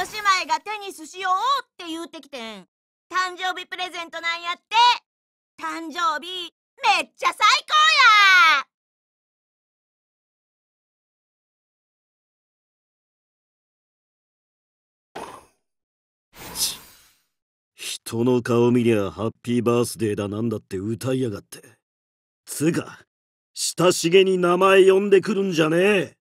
お姉妹がテニスしようって言うてきてん誕生日プレゼントなんやって誕生日めっちゃ最高や人の顔見りゃハッピーバースデーだなんだって歌いやがってつうか親しげに名前呼んでくるんじゃねえ